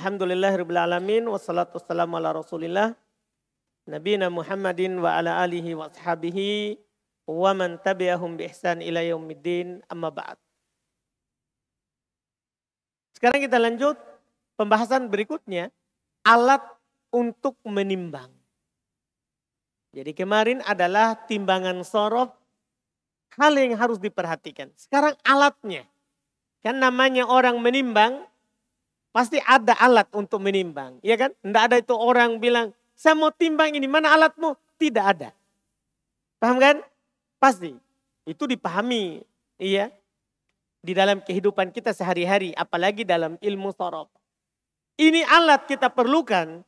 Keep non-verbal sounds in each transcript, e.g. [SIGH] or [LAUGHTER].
alamin Wassalatu wassalamu ala rasulillah. nabi Muhammadin wa ala alihi wa ashabihi wa man tabi'ahum bi ihsan ila yaumiddin amma ba'd. Sekarang kita lanjut pembahasan berikutnya. Alat untuk menimbang. Jadi kemarin adalah timbangan sorof. Hal yang harus diperhatikan. Sekarang alatnya. Kan namanya orang menimbang Pasti ada alat untuk menimbang. Iya kan? Tidak ada itu orang bilang, saya mau timbang ini, mana alatmu? Tidak ada. Paham kan? Pasti. Itu dipahami. Iya. Di dalam kehidupan kita sehari-hari, apalagi dalam ilmu sorob. Ini alat kita perlukan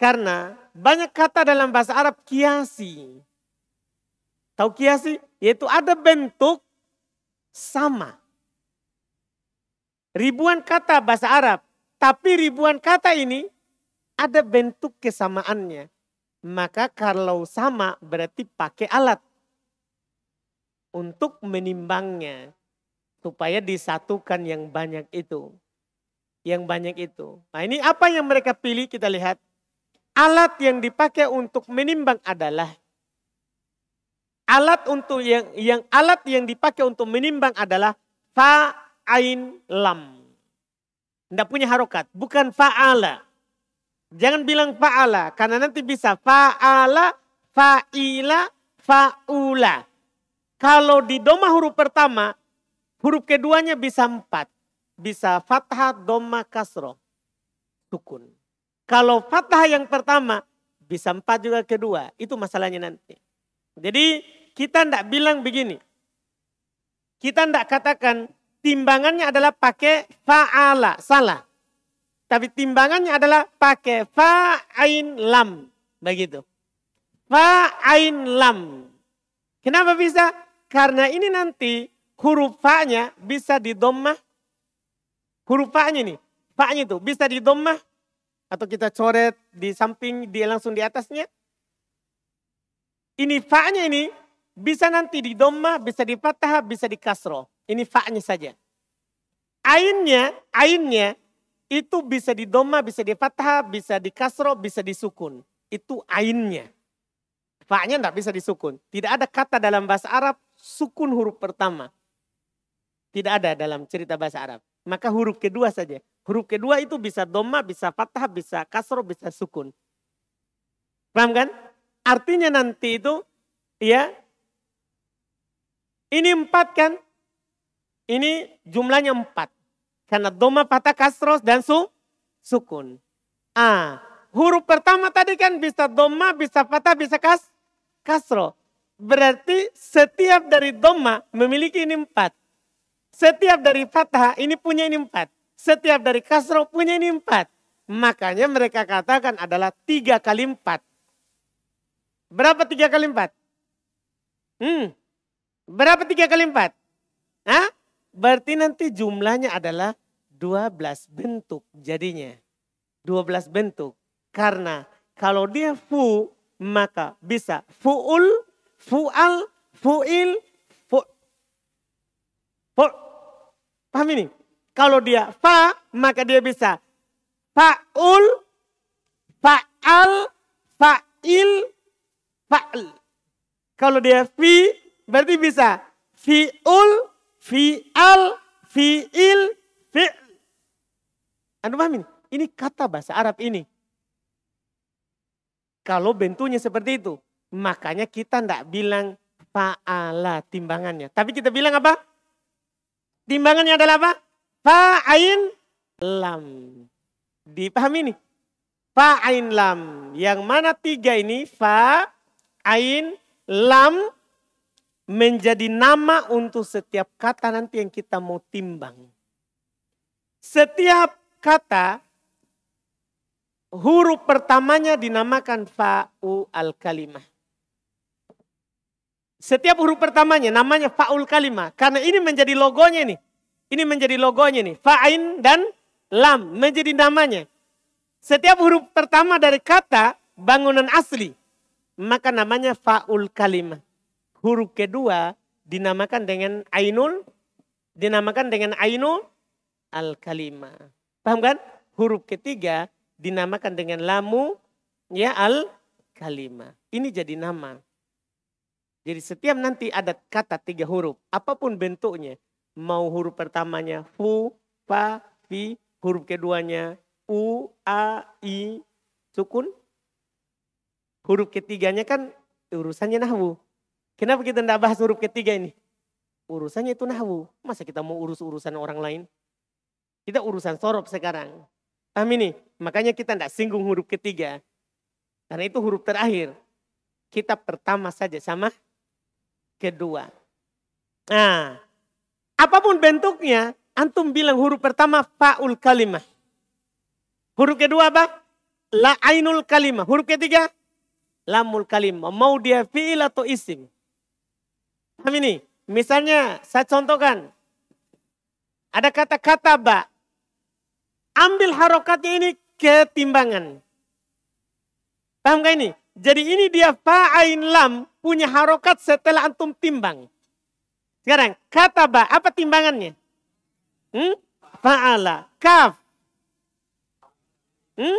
karena banyak kata dalam bahasa Arab kiasi. Tahu kiasi? Yaitu ada bentuk sama ribuan kata bahasa Arab, tapi ribuan kata ini ada bentuk kesamaannya. Maka kalau sama berarti pakai alat untuk menimbangnya supaya disatukan yang banyak itu. Yang banyak itu. Nah, ini apa yang mereka pilih kita lihat. Alat yang dipakai untuk menimbang adalah alat untuk yang yang alat yang dipakai untuk menimbang adalah fa ain, lam. Tidak punya harokat. Bukan fa'ala. Jangan bilang fa'ala. Karena nanti bisa fa'ala, fa'ila, fa'ula. Kalau di doma huruf pertama, huruf keduanya bisa empat. Bisa fathah, doma, kasroh. Sukun. Kalau fathah yang pertama, bisa empat juga kedua. Itu masalahnya nanti. Jadi kita tidak bilang begini. Kita tidak katakan timbangannya adalah pakai fa'ala, salah. Tapi timbangannya adalah pakai fa'ain lam. Begitu. Fa'ain lam. Kenapa bisa? Karena ini nanti huruf fanya bisa di Huruf fanya ini, nih. itu bisa di Atau kita coret di samping, dia langsung di atasnya. Ini fanya ini bisa nanti di bisa di fathah, bisa di kasroh. Ini fa'nya saja. Ainnya, ainnya itu bisa di doma, bisa di fathah, bisa di kasro, bisa disukun. Itu ainnya. Fa'nya tidak bisa disukun. Tidak ada kata dalam bahasa Arab sukun huruf pertama. Tidak ada dalam cerita bahasa Arab. Maka huruf kedua saja. Huruf kedua itu bisa doma, bisa fathah, bisa kasro, bisa sukun. Paham kan? Artinya nanti itu ya ini empat kan ini jumlahnya empat. Karena doma patah kasros dan su, sukun. Ah, Huruf pertama tadi kan bisa doma, bisa patah, bisa kas, kasro. Berarti setiap dari doma memiliki ini empat. Setiap dari patah ini punya ini empat. Setiap dari kasro punya ini empat. Makanya mereka katakan adalah tiga kali empat. Berapa tiga kali empat? Hmm. Berapa tiga kali empat? Hah? Berarti nanti jumlahnya adalah 12 bentuk jadinya. 12 bentuk. Karena kalau dia fu maka bisa fuul, fual, fuil, fu. fu. Paham ini? Kalau dia fa maka dia bisa faul, faal, fa'il, fa'al. Kalau dia fi berarti bisa fiul, fi'al, fi'il, fi'l. Anda paham ini? Ini kata bahasa Arab ini. Kalau bentuknya seperti itu. Makanya kita tidak bilang fa'ala timbangannya. Tapi kita bilang apa? Timbangannya adalah apa? Fa'ain lam. Dipahami ini? Fa'ain lam. Yang mana tiga ini? Fa'ain lam menjadi nama untuk setiap kata nanti yang kita mau timbang. Setiap kata huruf pertamanya dinamakan fa'u al kalimah. Setiap huruf pertamanya namanya fa'ul kalimah. Karena ini menjadi logonya nih. Ini menjadi logonya nih. Fa'in dan lam menjadi namanya. Setiap huruf pertama dari kata bangunan asli. Maka namanya fa'ul kalimah huruf kedua dinamakan dengan ainul, dinamakan dengan ainul al kalima Paham kan? Huruf ketiga dinamakan dengan lamu ya al kalima Ini jadi nama. Jadi setiap nanti ada kata tiga huruf, apapun bentuknya, mau huruf pertamanya fu, fa, fi, huruf keduanya u, a, i, sukun. Huruf ketiganya kan urusannya nahwu. Kenapa kita tidak bahas huruf ketiga ini? Urusannya itu nahwu. Masa kita mau urus-urusan orang lain? Kita urusan sorop sekarang. Paham ini? Makanya kita tidak singgung huruf ketiga. Karena itu huruf terakhir. Kitab pertama saja sama kedua. Nah, apapun bentuknya, antum bilang huruf pertama faul kalimah. Huruf kedua apa? La ainul kalimah. Huruf ketiga lamul kalimah. Mau dia fi'il atau isim. Paham ini? Misalnya saya contohkan. Ada kata-kata ba. Ambil harokatnya ini ketimbangan. Paham gak ini? Jadi ini dia fa'ain lam punya harokat setelah antum timbang. Sekarang kata ba apa timbangannya? Hmm? Fa'ala. Kaf. Hmm?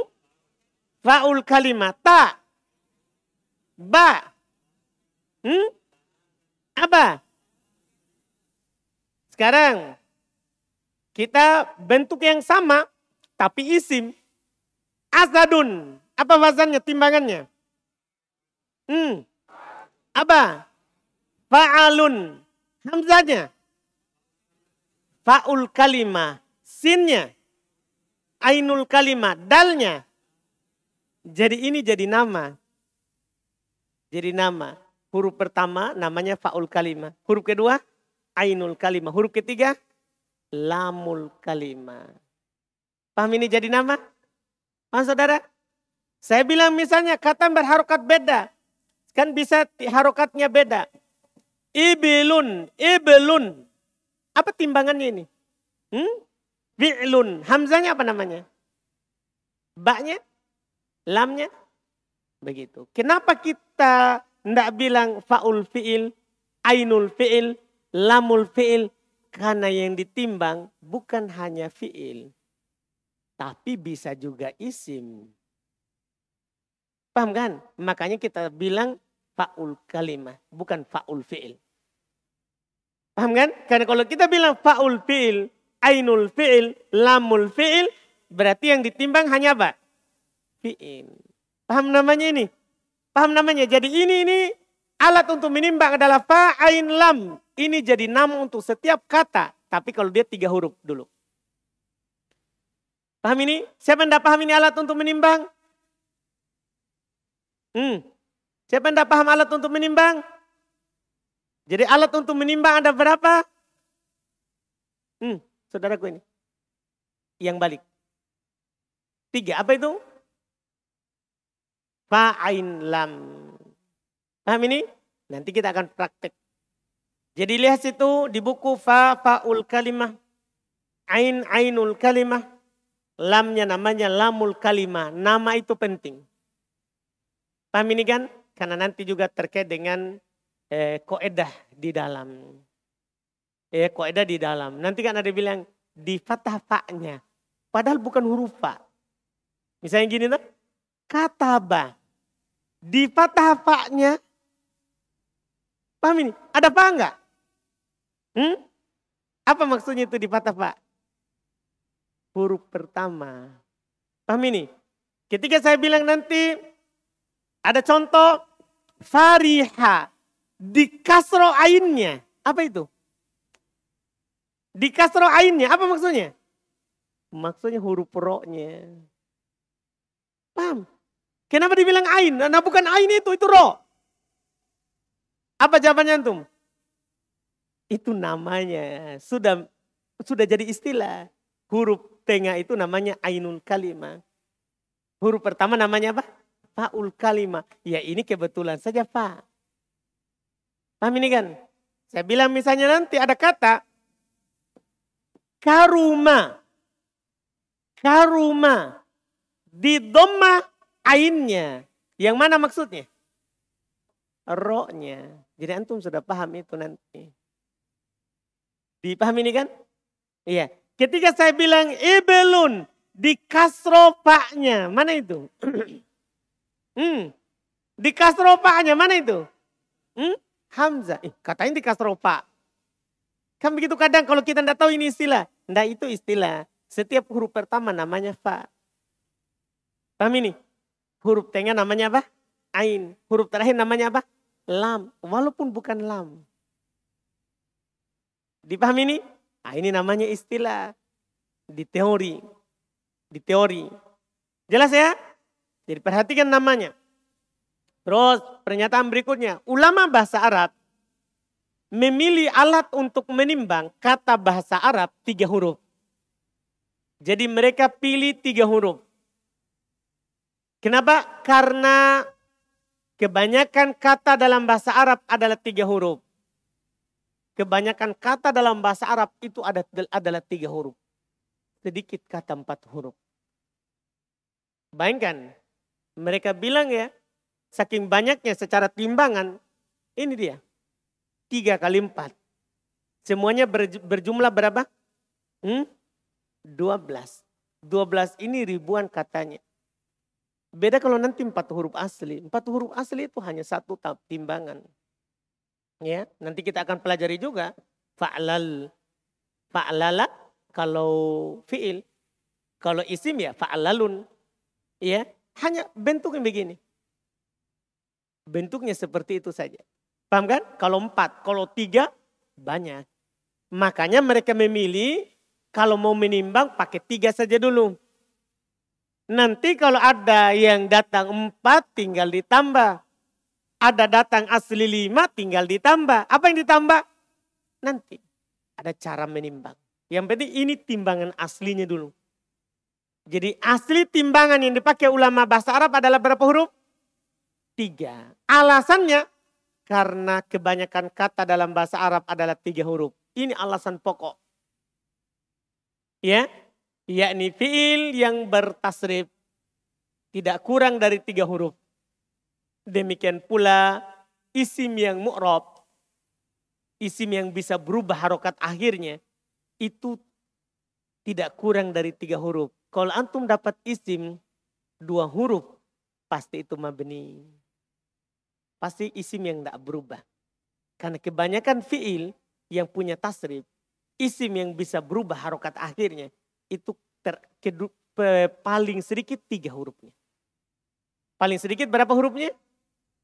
Fa'ul kalimata. Ba. Hmm? apa? Sekarang kita bentuk yang sama tapi isim. Asadun, apa wazannya, timbangannya? Hmm. Apa? Fa'alun, hamzahnya. Fa'ul kalima sinnya. Ainul kalima dalnya. Jadi ini jadi nama. Jadi nama. Huruf pertama namanya faul kalima, Huruf kedua ainul kalima, Huruf ketiga lamul kalima. Paham ini jadi nama? Paham saudara? Saya bilang misalnya kata berharokat beda. Kan bisa harokatnya beda. Ibilun, ibilun, Apa timbangannya ini? Hmm? Bi'lun. Hamzahnya apa namanya? Baknya? Lamnya? Begitu. Kenapa kita tidak bilang faul fi'il, ainul fi'il, lamul fi'il. Karena yang ditimbang bukan hanya fi'il. Tapi bisa juga isim. Paham kan? Makanya kita bilang faul kalimah, bukan faul fi'il. Paham kan? Karena kalau kita bilang faul fi'il, ainul fi'il, lamul fi'il, berarti yang ditimbang hanya apa? Fi'il. Paham namanya ini? Paham namanya? Jadi ini ini alat untuk menimbang adalah fa ain lam. Ini jadi nama untuk setiap kata. Tapi kalau dia tiga huruf dulu. Paham ini? Siapa yang tidak paham ini alat untuk menimbang? Hmm. Siapa yang tidak paham alat untuk menimbang? Jadi alat untuk menimbang ada berapa? Hmm, saudaraku ini. Yang balik. Tiga, apa itu? fa'ain lam. Paham ini? Nanti kita akan praktek. Jadi lihat situ di buku fa faul kalimah. Ain ainul kalimah. Lamnya namanya lamul kalimah. Nama itu penting. Paham ini kan? Karena nanti juga terkait dengan eh, koedah di dalam. Eh, koedah di dalam. Nanti kan ada bilang di fatah fa'nya. Padahal bukan huruf fa. Misalnya gini tuh. Kataba di patah paknya. Paham ini? Ada apa enggak? Hmm? Apa maksudnya itu di patah pak? Huruf pertama. Paham ini? Ketika saya bilang nanti ada contoh fariha di kasro ainnya. Apa itu? Di kasro ainnya. Apa maksudnya? Maksudnya huruf roknya. Paham? Kenapa dibilang ain? Nah, nah bukan ain itu, itu roh. Apa jawabannya antum? Itu namanya, sudah sudah jadi istilah. Huruf tengah itu namanya ainul kalima. Huruf pertama namanya apa? Faul kalima. Ya ini kebetulan saja fa. Paham ini kan? Saya bilang misalnya nanti ada kata karuma. Karuma. Di doma ainnya. Yang mana maksudnya? Rohnya. Jadi antum sudah paham itu nanti. Dipahami ini kan? Iya. Ketika saya bilang ibelun di kasropaknya, mana itu? [CLEARS THROAT] hmm. Di kasropaknya mana itu? Hmm? Hamzah. Eh, katanya di kasropak. Kan begitu kadang kalau kita tidak tahu ini istilah. Tidak itu istilah. Setiap huruf pertama namanya fa. Paham ini? Huruf tengah namanya apa? Ain. Huruf terakhir namanya apa? Lam. Walaupun bukan lam. Dipahami ini? Nah, ini namanya istilah. Di teori. Di teori. Jelas ya? Jadi perhatikan namanya. Terus pernyataan berikutnya. Ulama bahasa Arab memilih alat untuk menimbang kata bahasa Arab tiga huruf. Jadi mereka pilih tiga huruf. Kenapa? Karena kebanyakan kata dalam bahasa Arab adalah tiga huruf. Kebanyakan kata dalam bahasa Arab itu adalah tiga huruf. Sedikit kata empat huruf. Bayangkan, mereka bilang ya, saking banyaknya secara timbangan, ini dia, tiga kali empat. Semuanya berjumlah berapa? Hmm? Dua Hmm? Dua belas ini ribuan katanya. Beda kalau nanti empat huruf asli. Empat huruf asli itu hanya satu timbangan. Ya, nanti kita akan pelajari juga fa'lal. Fa'lala kalau fi'il. Kalau isim ya fa'lalun. Ya, hanya bentuknya begini. Bentuknya seperti itu saja. Paham kan? Kalau empat, kalau tiga banyak. Makanya mereka memilih kalau mau menimbang pakai tiga saja dulu. Nanti kalau ada yang datang empat tinggal ditambah. Ada datang asli lima tinggal ditambah. Apa yang ditambah? Nanti ada cara menimbang. Yang penting ini timbangan aslinya dulu. Jadi asli timbangan yang dipakai ulama bahasa Arab adalah berapa huruf? Tiga. Alasannya karena kebanyakan kata dalam bahasa Arab adalah tiga huruf. Ini alasan pokok. Ya, yakni fiil yang bertasrif tidak kurang dari tiga huruf. Demikian pula isim yang mu'rob, isim yang bisa berubah harokat akhirnya, itu tidak kurang dari tiga huruf. Kalau antum dapat isim dua huruf, pasti itu mabni. Pasti isim yang tidak berubah. Karena kebanyakan fiil yang punya tasrif, isim yang bisa berubah harokat akhirnya, itu ter, ke, pe, paling sedikit tiga hurufnya. Paling sedikit berapa hurufnya?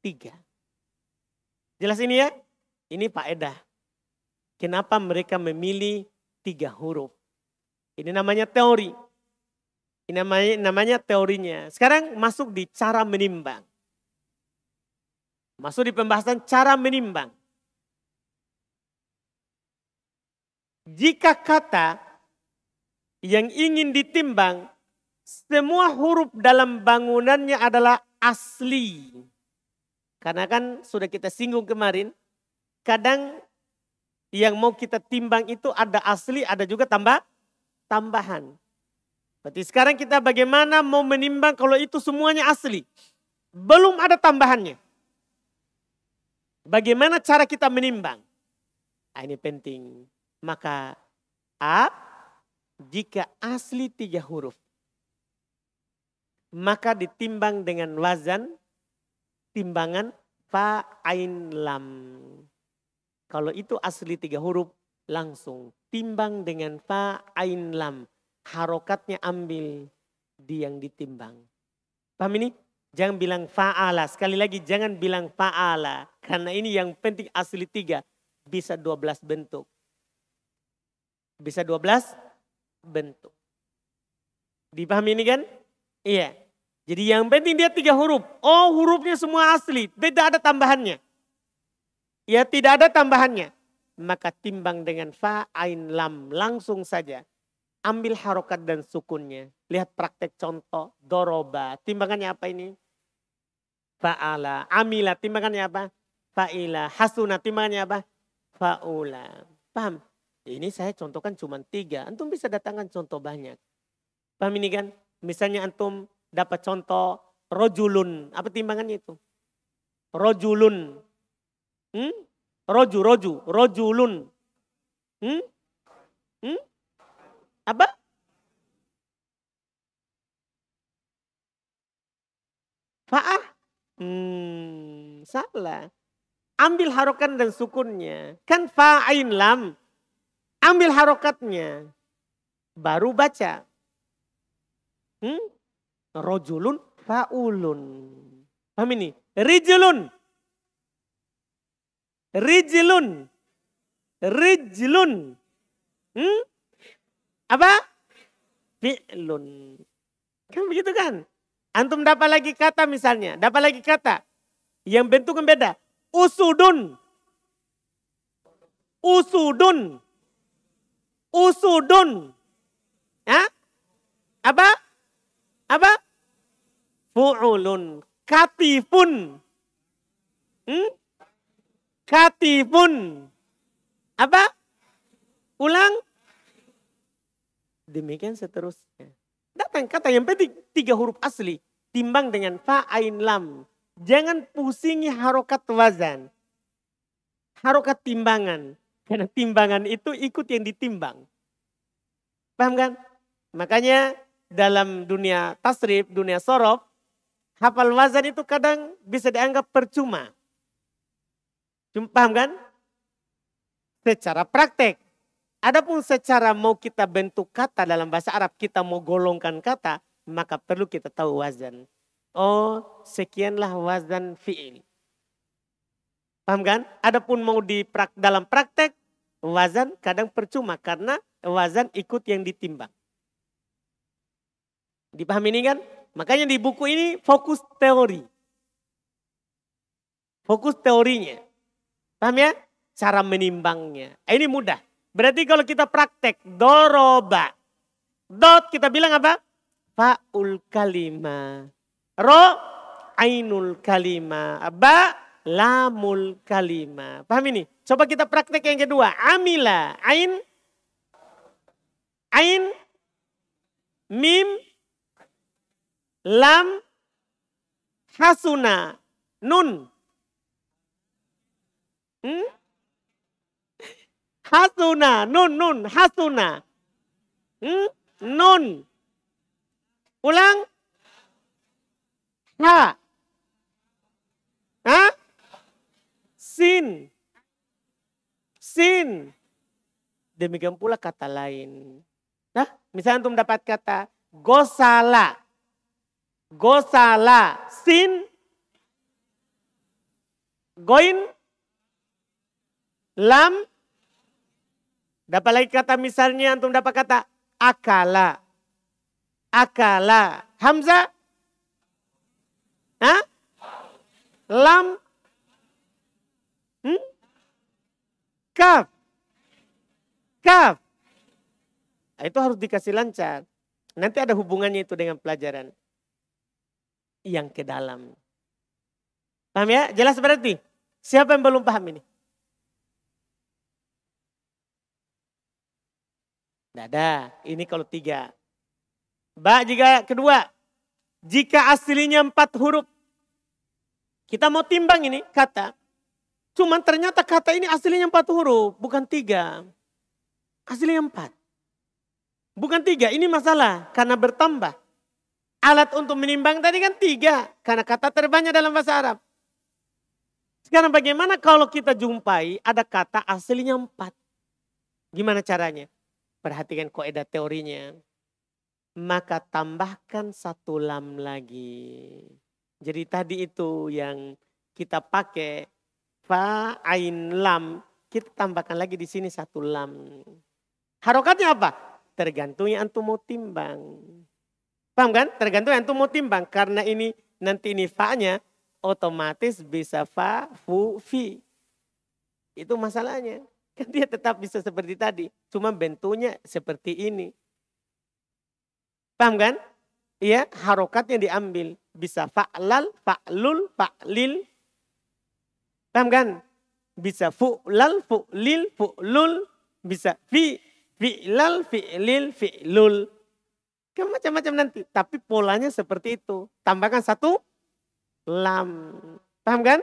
Tiga. Jelas ini ya? Ini Pak edah Kenapa mereka memilih tiga huruf? Ini namanya teori. Ini namanya, namanya teorinya. Sekarang masuk di cara menimbang. Masuk di pembahasan cara menimbang. Jika kata yang ingin ditimbang, semua huruf dalam bangunannya adalah asli. Karena kan sudah kita singgung kemarin, kadang yang mau kita timbang itu ada asli, ada juga tambah tambahan. Berarti sekarang kita bagaimana mau menimbang kalau itu semuanya asli. Belum ada tambahannya. Bagaimana cara kita menimbang? Nah, ini penting. Maka A jika asli tiga huruf, maka ditimbang dengan wazan timbangan fa ain lam. Kalau itu asli tiga huruf, langsung timbang dengan fa ain lam. Harokatnya ambil di yang ditimbang. Paham ini? Jangan bilang fa'ala. Sekali lagi jangan bilang fa'ala. Karena ini yang penting asli tiga. Bisa dua belas bentuk. Bisa dua belas? bentuk. Dipahami ini kan? Iya. Jadi yang penting dia tiga huruf. Oh hurufnya semua asli. Tidak ada tambahannya. Ya tidak ada tambahannya. Maka timbang dengan fa, ain, lam. Langsung saja. Ambil harokat dan sukunnya. Lihat praktek contoh. Doroba. Timbangannya apa ini? Fa'ala. Amila. Timbangannya apa? Fa'ila. Hasuna. Timbangannya apa? Fa'ula. Paham? Ya, ini saya contohkan cuma tiga. Antum bisa datangkan contoh banyak. Paham ini kan? Misalnya antum dapat contoh rojulun. Apa timbangannya itu? Rojulun. Hmm? Roju, roju, rojulun. Hmm? Hmm? Apa? Fa'ah? Hmm, salah. Ambil harokan dan sukunnya. Kan fa'ain lam ambil harokatnya, baru baca. Hmm? Rojulun faulun. Paham ini? rijulun rijulun, Rijulun. Hmm? Apa? Fi'lun. Kan begitu kan? Antum dapat lagi kata misalnya. Dapat lagi kata. Yang bentuknya beda. Usudun. Usudun usudun. Ya? Apa? Apa? Fu'ulun. Katifun. Hmm? Katifun. Apa? Ulang. Demikian seterusnya. Datang kata yang penting tiga huruf asli. Timbang dengan fa'ain lam. Jangan pusingi harokat wazan. Harokat timbangan karena timbangan itu ikut yang ditimbang. Paham kan? Makanya dalam dunia tasrif, dunia sorof, hafal wazan itu kadang bisa dianggap percuma. Paham kan? Secara praktek. Adapun secara mau kita bentuk kata dalam bahasa Arab, kita mau golongkan kata, maka perlu kita tahu wazan. Oh, sekianlah wazan fi'il. Paham kan? Adapun mau di prak, dalam praktek, wazan kadang percuma karena wazan ikut yang ditimbang. Dipahami ini kan? Makanya di buku ini fokus teori. Fokus teorinya. Paham ya? Cara menimbangnya. Eh, ini mudah. Berarti kalau kita praktek doroba. Dot kita bilang apa? Faul kalima. Ro ainul kalima. Ba lamul kalima Paham ini? Coba kita praktek yang kedua. Amila, ain, ain, mim, lam, hasuna, nun. Hmm? Hasuna, nun, nun, hasuna. Hmm? Nun. Ulang. Ha. Ha? sin. Sin. Demikian pula kata lain. Nah, misalnya untuk mendapat kata gosala. Gosala, sin, goin, lam. Dapat lagi kata misalnya untuk mendapat kata akala. Akala. Hamzah. Hah? Lam Kaf. Hmm? Kaf. Nah, itu harus dikasih lancar. Nanti ada hubungannya itu dengan pelajaran. Yang ke dalam. Paham ya? Jelas berarti? Siapa yang belum paham ini? Tidak ada. Ini kalau tiga. Ba jika kedua. Jika aslinya empat huruf. Kita mau timbang ini kata. Cuman ternyata kata ini aslinya empat huruf, bukan tiga. Aslinya empat. Bukan tiga, ini masalah karena bertambah. Alat untuk menimbang tadi kan tiga, karena kata terbanyak dalam bahasa Arab. Sekarang bagaimana kalau kita jumpai ada kata aslinya empat. Gimana caranya? Perhatikan koeda teorinya. Maka tambahkan satu lam lagi. Jadi tadi itu yang kita pakai Fa ain lam. Kita tambahkan lagi di sini satu lam. Harokatnya apa? Tergantung yang antum mau timbang. Paham kan? Tergantung yang antum mau timbang. Karena ini nanti ini fa-nya otomatis bisa fa, fu, fi. Itu masalahnya. Kan dia tetap bisa seperti tadi. Cuma bentuknya seperti ini. Paham kan? Iya, harokat yang diambil. Bisa fa'lal, fa'lul, fa'lil, Paham kan? Bisa fu'lal, fu'lil, fu'lul. Bisa fi, fi'lal, fi'lil, fi'lul. Kan macam-macam nanti. Tapi polanya seperti itu. Tambahkan satu lam. Paham kan?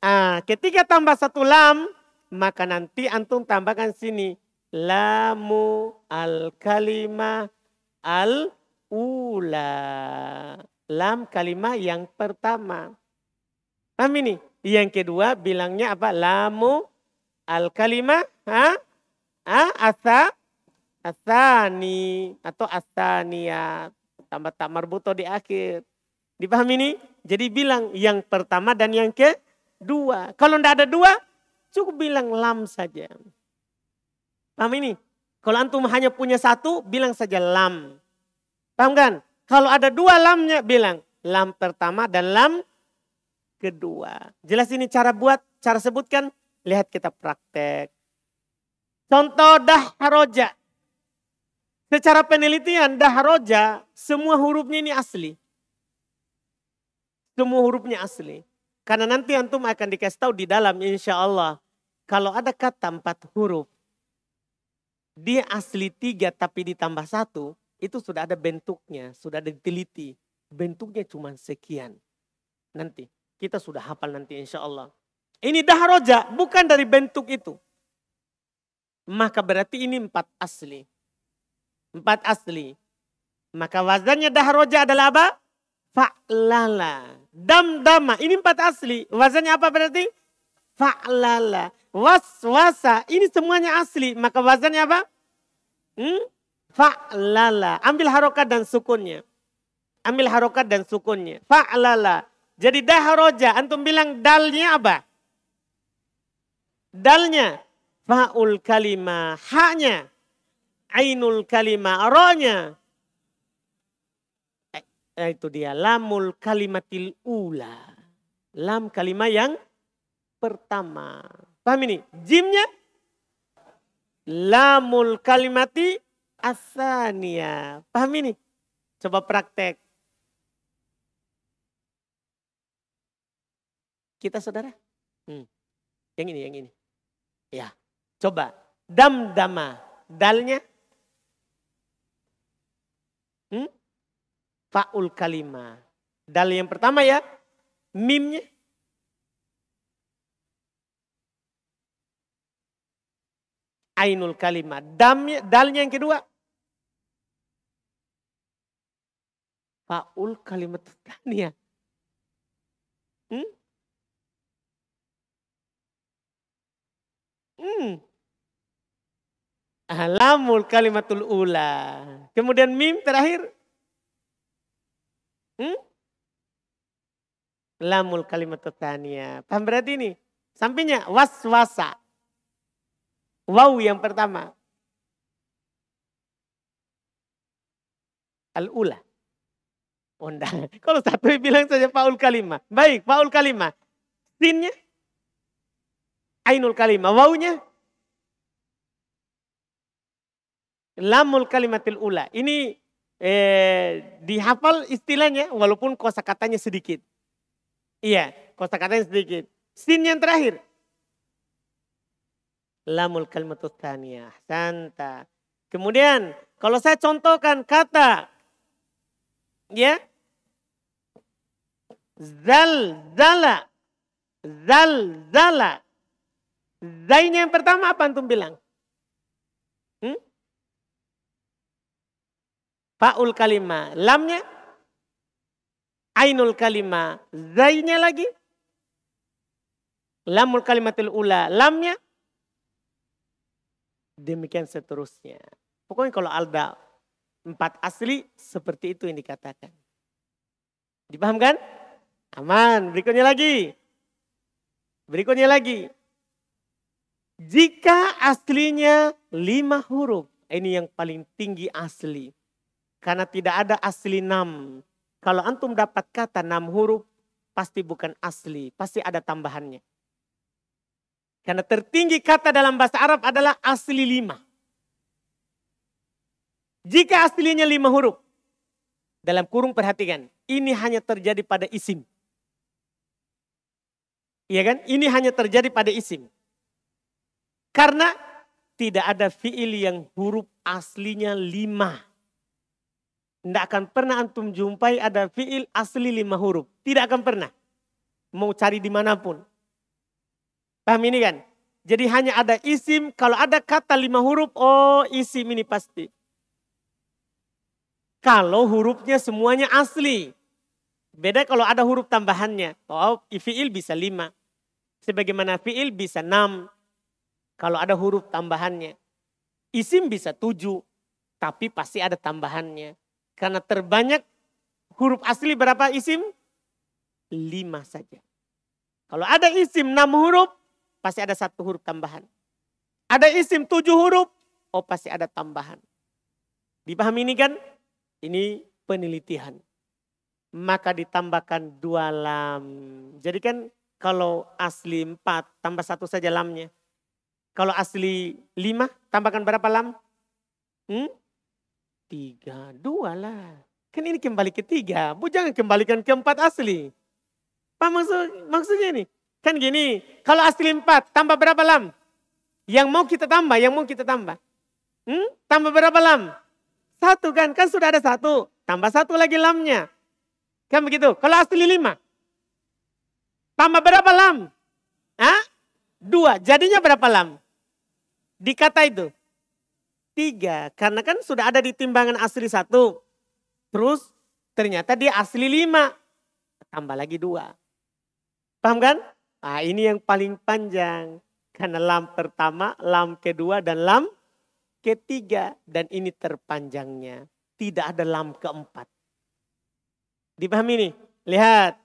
Ah, ketika tambah satu lam, maka nanti antum tambahkan sini. Lamu al kalimah al ula. Lam kalimah yang pertama. Paham ini? Iya, yang kedua bilangnya apa? Lamu al kalimah ha? ha? asa asani atau asania tambah tak marbuto di akhir. Dipahami ini? Jadi bilang yang pertama dan yang kedua. Kalau tidak ada dua, cukup bilang lam saja. Paham ini? Kalau antum hanya punya satu, bilang saja lam. Paham kan? Kalau ada dua lamnya, bilang lam pertama dan lam kedua. Jelas ini cara buat, cara sebutkan. Lihat kita praktek. Contoh dahroja. Secara penelitian dahroja semua hurufnya ini asli. Semua hurufnya asli. Karena nanti antum akan dikasih tahu di dalam insya Allah. Kalau ada kata empat huruf. Dia asli tiga tapi ditambah satu. Itu sudah ada bentuknya. Sudah ada diteliti. Bentuknya cuma sekian. Nanti kita sudah hafal nanti insya Allah. Ini dahroja bukan dari bentuk itu. Maka berarti ini empat asli. Empat asli. Maka wazannya dahroja adalah apa? Fa'lala. Dam-dama. Ini empat asli. Wazannya apa berarti? Fa'lala. Was-wasa. Ini semuanya asli. Maka wazannya apa? Hmm? Fa'lala. Ambil harokat dan sukunnya. Ambil harokat dan sukunnya. Fa'lala. Jadi dahroja, antum bilang dalnya apa? Dalnya faul kalima, haknya, ainul kalima, ronya. Eh, itu dia lamul kalimatil ula. Lam kalimah yang pertama. Paham ini? Jimnya lamul kalimati asania. Paham ini? Coba praktek. Kita saudara? Hmm. Yang ini, yang ini. Ya, coba. Dam-dama. Dalnya? Hmm? Faul kalima. Dal yang pertama ya. Mimnya? Ainul kalima. Damnya, dalnya yang kedua? Faul kalimat tania. Hmm? Hmm. Alamul kalimatul ula. Kemudian mim terakhir. Hmm? Lamul kalimatul tania. Paham berarti ini? Sampingnya waswasa. Wow yang pertama. Al-ula. Oh, Unda. [LAUGHS] Kalau satu bilang saja Paul kalima. Baik, Paul kalima. Sinnya ainul kalima, Wawunya lamul kalimatil ula. Ini eh, dihafal istilahnya walaupun kosakatanya sedikit. Iya, kosakatanya sedikit. Sin yang terakhir. Lamul kalimatul taniyah. Santa. Kemudian kalau saya contohkan kata ya zal zala zal zala Zainnya yang pertama apa antum bilang? Hmm? Faul kalima. Lamnya? Ainul kalima, Zainnya lagi? Lamul kalimatul ula. Lamnya? Demikian seterusnya. Pokoknya kalau alda empat asli seperti itu yang dikatakan. Dipahamkan? Aman. Berikutnya lagi. Berikutnya lagi. Jika aslinya lima huruf, ini yang paling tinggi asli. Karena tidak ada asli enam. Kalau antum dapat kata enam huruf, pasti bukan asli, pasti ada tambahannya. Karena tertinggi kata dalam bahasa Arab adalah asli lima. Jika aslinya lima huruf, dalam kurung perhatikan, ini hanya terjadi pada isim. Iya kan? Ini hanya terjadi pada isim. Karena tidak ada fiil yang huruf aslinya lima. Tidak akan pernah antum jumpai ada fiil asli lima huruf. Tidak akan pernah. Mau cari dimanapun. Paham ini kan? Jadi hanya ada isim. Kalau ada kata lima huruf, oh isim ini pasti. Kalau hurufnya semuanya asli. Beda kalau ada huruf tambahannya. Oh, fiil bisa lima. Sebagaimana fiil bisa enam. Kalau ada huruf tambahannya. Isim bisa tujuh, tapi pasti ada tambahannya. Karena terbanyak huruf asli berapa isim? Lima saja. Kalau ada isim enam huruf, pasti ada satu huruf tambahan. Ada isim tujuh huruf, oh pasti ada tambahan. Dipahami ini kan? Ini penelitian. Maka ditambahkan dua lam. Jadi kan kalau asli empat, tambah satu saja lamnya. Kalau asli lima, tambahkan berapa lam? Hmm? Tiga, dua lah. Kan ini kembali ke tiga. Bu jangan kembalikan ke empat asli. Pak maksud, maksudnya ini? Kan gini, kalau asli empat, tambah berapa lam? Yang mau kita tambah, yang mau kita tambah. Hmm? Tambah berapa lam? Satu kan, kan sudah ada satu. Tambah satu lagi lamnya. Kan begitu. Kalau asli lima. Tambah berapa lam? Hah? Dua. Jadinya berapa lam? Di kata itu. Tiga, karena kan sudah ada di timbangan asli satu. Terus ternyata dia asli lima. Tambah lagi dua. Paham kan? Nah, ini yang paling panjang. Karena lam pertama, lam kedua, dan lam ketiga. Dan ini terpanjangnya. Tidak ada lam keempat. Dipahami ini? Lihat.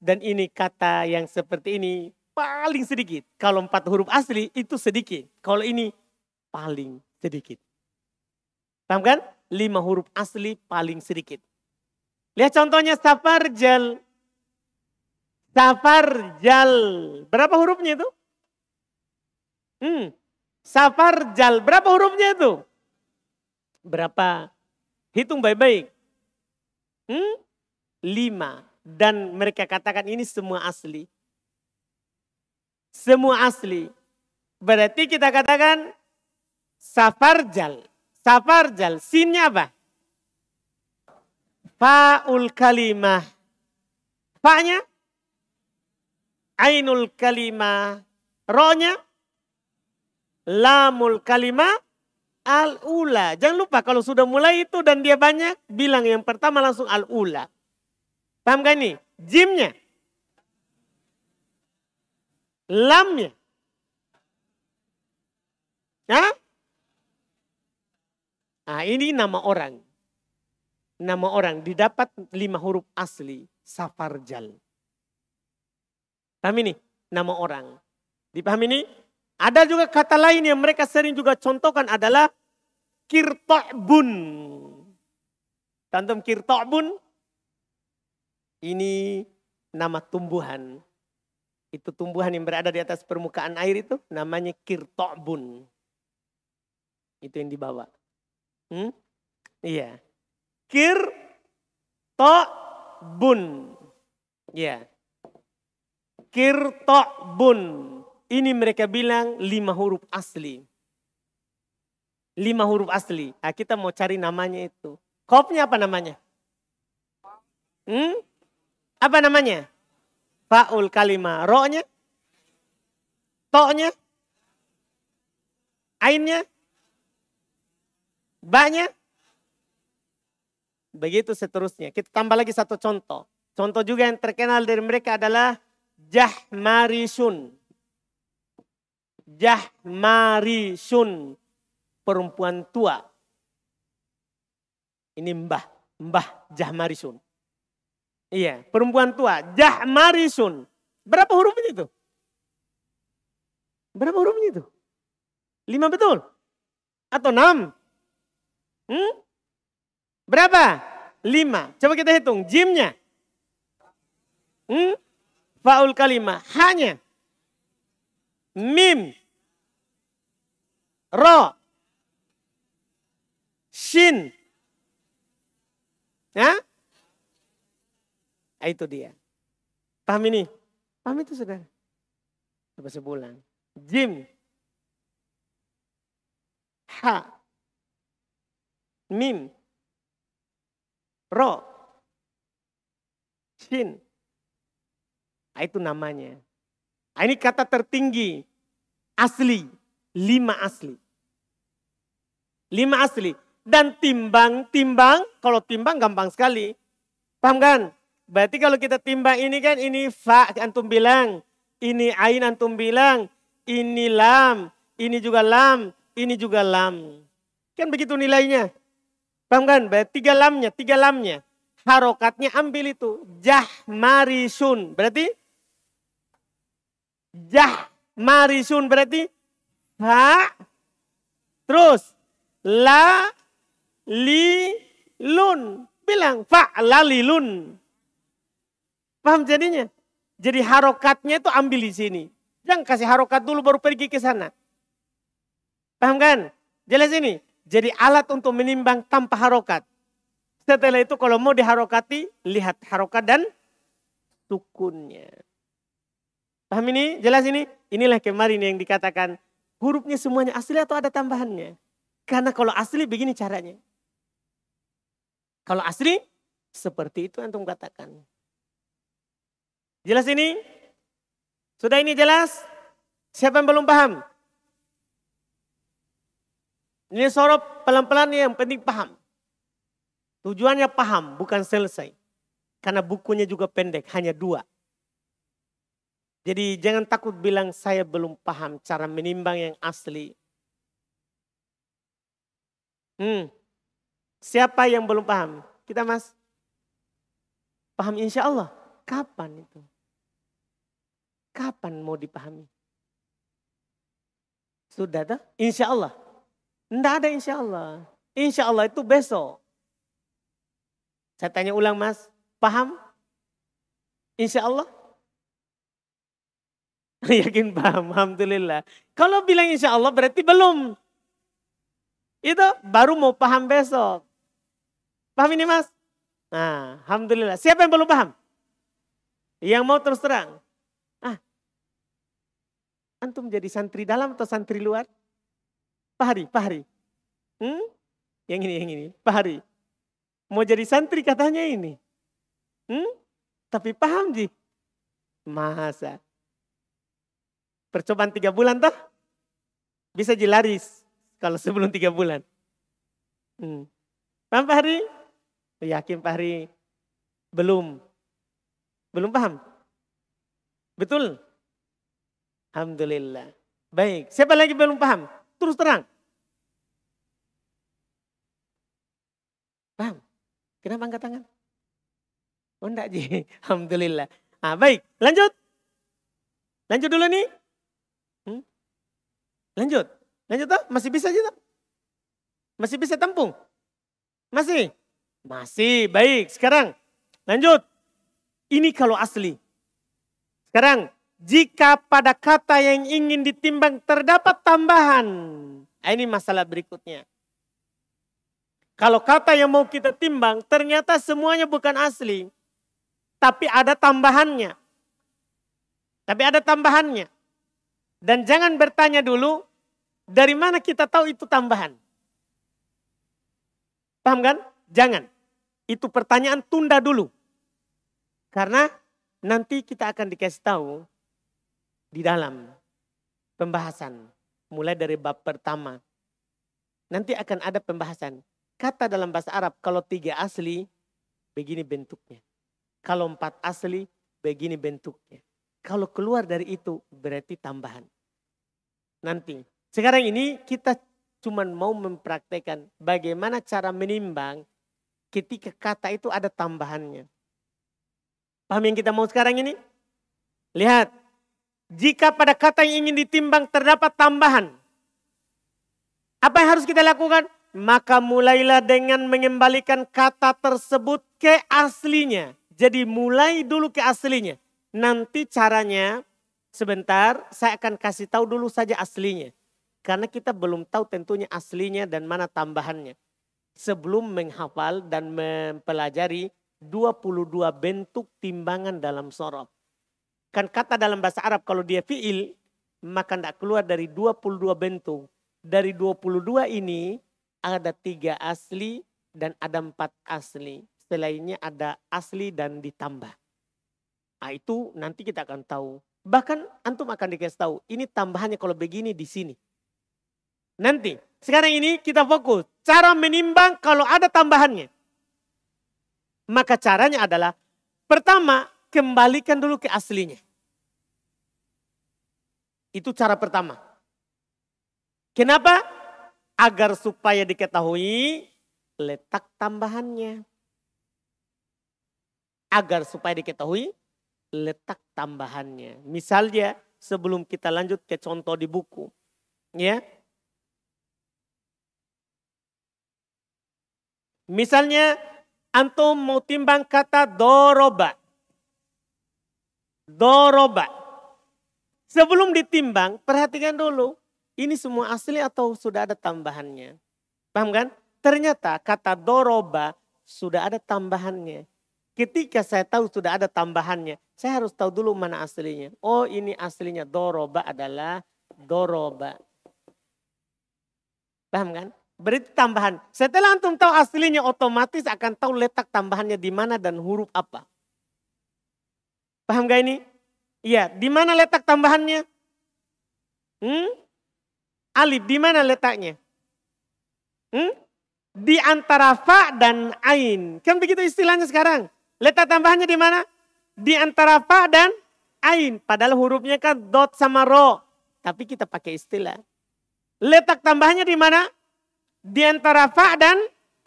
Dan ini kata yang seperti ini paling sedikit. Kalau empat huruf asli itu sedikit. Kalau ini paling sedikit. Paham kan? Lima huruf asli paling sedikit. Lihat contohnya safar Safar Safarjal. Berapa hurufnya itu? Hmm. Safarjal. Berapa hurufnya itu? Berapa? Hitung baik-baik. Hmm? Lima. Dan mereka katakan ini semua asli semua asli. Berarti kita katakan safarjal. Safarjal, sinnya apa? Fa'ul kalimah. Fa'nya? Ainul kalimah. Ro'nya? Lamul kalimah. Al-ula. Jangan lupa kalau sudah mulai itu dan dia banyak, bilang yang pertama langsung al-ula. Paham gak ini? Jimnya lamnya. ya? Nah, ini nama orang. Nama orang didapat lima huruf asli, Safarjal. Paham ini? Nama orang. Dipahami ini? Ada juga kata lain yang mereka sering juga contohkan adalah kirtobun. Tantum kirtobun ini nama tumbuhan itu tumbuhan yang berada di atas permukaan air itu namanya kirtobun. Itu yang dibawa. Hmm? Iya. Kirtobun. Iya. Kirtobun. Ini mereka bilang lima huruf asli. Lima huruf asli. Nah, kita mau cari namanya itu. Kopnya apa namanya? Hmm? Apa namanya? Faul kalimah. rohnya, Toknya? Ainnya? Banyak? Begitu seterusnya. Kita tambah lagi satu contoh. Contoh juga yang terkenal dari mereka adalah Jahmarisun. Jahmarisun. Perempuan tua. Ini mbah. Mbah Jahmarisun. Iya, perempuan tua. Jahmarisun. Berapa hurufnya itu? Berapa hurufnya itu? Lima betul? Atau enam? Hmm? Berapa? Lima. Coba kita hitung. Jimnya. Hmm? Faul kalimah. Hanya. Mim. Ro. Shin. Ya? Ah, itu dia. Paham ini? Paham itu saudara? Coba sebulan. Jim. Ha. Mim. Ro. Shin. Nah, itu namanya. Nah, ini kata tertinggi. Asli. Lima asli. Lima asli. Dan timbang, timbang. Kalau timbang gampang sekali. Paham kan? Berarti kalau kita timbang ini kan ini fa antum bilang, ini ain antum bilang, ini lam, ini juga lam, ini juga lam. Kan begitu nilainya. Paham kan? Berarti tiga lamnya, tiga lamnya. Harokatnya ambil itu. Jah marisun. Berarti jah marisun. Berarti ha. Terus la li lun. Bilang fa la li lun. Paham jadinya? Jadi harokatnya itu ambil di sini. Jangan kasih harokat dulu baru pergi ke sana. Paham kan? Jelas ini? Jadi alat untuk menimbang tanpa harokat. Setelah itu kalau mau diharokati, lihat harokat dan sukunnya. Paham ini? Jelas ini? Inilah kemarin yang dikatakan hurufnya semuanya asli atau ada tambahannya. Karena kalau asli begini caranya. Kalau asli seperti itu antum katakan. Jelas ini? Sudah ini jelas? Siapa yang belum paham? Ini sorot pelan-pelan yang penting paham. Tujuannya paham, bukan selesai. Karena bukunya juga pendek, hanya dua. Jadi jangan takut bilang saya belum paham cara menimbang yang asli. Hmm. Siapa yang belum paham? Kita mas. Paham insya Allah. Kapan itu? Kapan mau dipahami? Sudah dah? Insya Allah. Tidak ada insya Allah. Insya Allah itu besok. Saya tanya ulang mas, paham? Insya Allah? [LAUGHS] Yakin paham, Alhamdulillah. Kalau bilang insya Allah berarti belum. Itu baru mau paham besok. Paham ini mas? Nah, Alhamdulillah. Siapa yang belum paham? Yang mau terus terang? Antum jadi santri dalam atau santri luar? Pahari, pahari. Hmm? Yang ini, yang ini. Pahari. Mau jadi santri katanya ini. Hmm? Tapi paham Ji. Masa. Percobaan tiga bulan toh? Bisa jilaris kalau sebelum tiga bulan. Hmm. Paham Pak oh, Yakin Pak belum. Belum paham? Betul? Alhamdulillah. Baik, siapa lagi belum paham? Terus terang. Paham? Kenapa angkat tangan? Oh enggak Ji, [LAUGHS] Alhamdulillah. Ah baik, lanjut. Lanjut dulu nih. Hmm? Lanjut. Lanjut toh? Masih bisa aja Masih bisa tampung? Masih? Masih, baik. Sekarang lanjut. Ini kalau asli. Sekarang jika pada kata yang ingin ditimbang terdapat tambahan. Nah, ini masalah berikutnya. Kalau kata yang mau kita timbang ternyata semuanya bukan asli. Tapi ada tambahannya. Tapi ada tambahannya. Dan jangan bertanya dulu dari mana kita tahu itu tambahan. Paham kan? Jangan. Itu pertanyaan tunda dulu. Karena nanti kita akan dikasih tahu di dalam pembahasan. Mulai dari bab pertama. Nanti akan ada pembahasan. Kata dalam bahasa Arab kalau tiga asli begini bentuknya. Kalau empat asli begini bentuknya. Kalau keluar dari itu berarti tambahan. Nanti. Sekarang ini kita cuma mau mempraktekkan bagaimana cara menimbang ketika kata itu ada tambahannya. Paham yang kita mau sekarang ini? Lihat, jika pada kata yang ingin ditimbang terdapat tambahan, apa yang harus kita lakukan? Maka mulailah dengan mengembalikan kata tersebut ke aslinya. Jadi mulai dulu ke aslinya. Nanti caranya sebentar saya akan kasih tahu dulu saja aslinya. Karena kita belum tahu tentunya aslinya dan mana tambahannya. Sebelum menghafal dan mempelajari 22 bentuk timbangan dalam sorot. Kan kata dalam bahasa Arab kalau dia fi'il maka tidak keluar dari 22 bentuk. Dari 22 ini ada tiga asli dan ada empat asli. Selainnya ada asli dan ditambah. Nah, itu nanti kita akan tahu. Bahkan antum akan dikasih tahu. Ini tambahannya kalau begini di sini. Nanti. Sekarang ini kita fokus. Cara menimbang kalau ada tambahannya. Maka caranya adalah. Pertama kembalikan dulu ke aslinya. Itu cara pertama. Kenapa? Agar supaya diketahui letak tambahannya. Agar supaya diketahui letak tambahannya. Misalnya sebelum kita lanjut ke contoh di buku. Ya. Misalnya antum mau timbang kata dorobat Doroba. Sebelum ditimbang, perhatikan dulu. Ini semua asli atau sudah ada tambahannya? Paham kan? Ternyata kata doroba sudah ada tambahannya. Ketika saya tahu sudah ada tambahannya, saya harus tahu dulu mana aslinya. Oh ini aslinya doroba adalah doroba. Paham kan? Berarti tambahan. Setelah antum tahu aslinya otomatis akan tahu letak tambahannya di mana dan huruf apa. Paham gak ini? Iya, di mana letak tambahannya? Hmm? Alif di mana letaknya? Hmm? Di antara fa dan ain. Kan begitu istilahnya sekarang. Letak tambahannya di mana? Di antara fa dan ain. Padahal hurufnya kan dot sama ro. Tapi kita pakai istilah. Letak tambahannya di mana? Di antara fa dan